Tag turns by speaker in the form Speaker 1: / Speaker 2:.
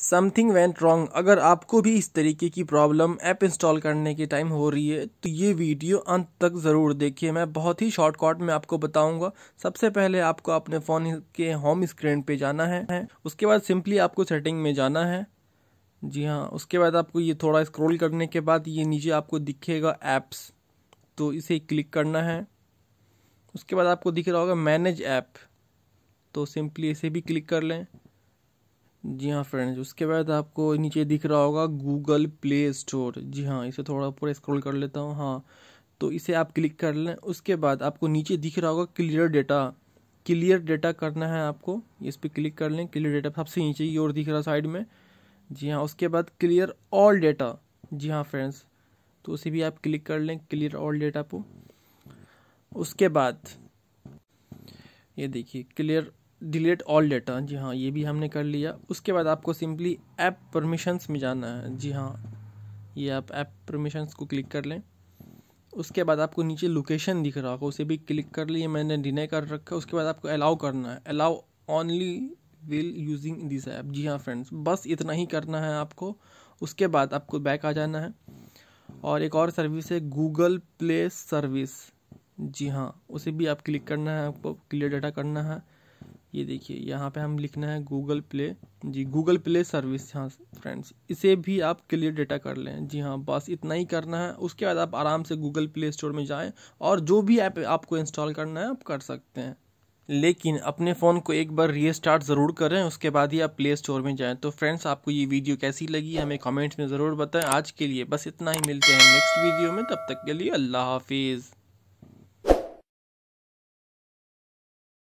Speaker 1: something went wrong अगर आपको भी इस तरीके की प्रॉब्लम ऐप इंस्टॉल करने के टाइम हो रही है तो ये वीडियो अंत तक ज़रूर देखिए मैं बहुत ही शॉर्टकट में आपको बताऊंगा सबसे पहले आपको अपने फ़ोन के होम स्क्रीन पे जाना है उसके बाद सिंपली आपको सेटिंग में जाना है जी हाँ उसके बाद आपको ये थोड़ा स्क्रोल करने के बाद ये नीचे आपको दिखेगा ऐप्स तो इसे क्लिक करना है उसके बाद आपको दिख रहा होगा मैनेज ऐप तो सिंपली इसे भी क्लिक कर लें जी हाँ फ्रेंड्स उसके बाद आपको नीचे दिख रहा होगा गूगल प्ले स्टोर जी हाँ इसे थोड़ा पूरा स्क्रॉल कर लेता हूँ हाँ तो इसे आप क्लिक कर लें उसके बाद आपको नीचे दिख रहा होगा क्लियर डेटा क्लियर डेटा करना है आपको इस पर क्लिक कर लें क्लियर डेटा सबसे नीचे ही और दिख रहा साइड में जी हाँ उसके बाद क्लियर ऑल डेटा जी हाँ फ्रेंड्स तो उसे भी आप क्लिक कर लें क्लियर ऑल डेटा को उसके बाद ये देखिए क्लियर डिलीट ऑल डेटा जी हाँ ये भी हमने कर लिया उसके बाद आपको सिंपली ऐप परमिशंस में जाना है जी हाँ ये आप ऐप परमिशंस को क्लिक कर लें उसके बाद आपको नीचे लोकेशन दिख रहा होगा उसे भी क्लिक कर लिए मैंने डिनय कर रखा है उसके बाद आपको अलाउ करना है allow only will using this app जी हाँ फ्रेंड्स बस इतना ही करना है आपको उसके बाद आपको बैक आ जाना है और एक और सर्विस है गूगल प्ले सर्विस जी हाँ उसे भी आप क्लिक करना है आपको क्लियर डाटा करना है ये देखिए यहाँ पे हम लिखना है गूगल प्ले जी गूगल प्ले सर्विस हाँ फ्रेंड्स इसे भी आप क्लियर डेटा कर लें जी हाँ बस इतना ही करना है उसके बाद आप आराम से गूगल प्ले स्टोर में जाएं और जो भी ऐप आप, आपको इंस्टॉल करना है आप कर सकते हैं लेकिन अपने फ़ोन को एक बार रीस्टार्ट ज़रूर करें उसके बाद ही आप प्ले स्टोर में जाएँ तो फ्रेंड्स आपको ये वीडियो कैसी लगी हमें कॉमेंट्स में ज़रूर बताएँ आज के लिए बस इतना ही मिलते हैं नेक्स्ट वीडियो में तब तक के लिए अल्लाह हाफिज़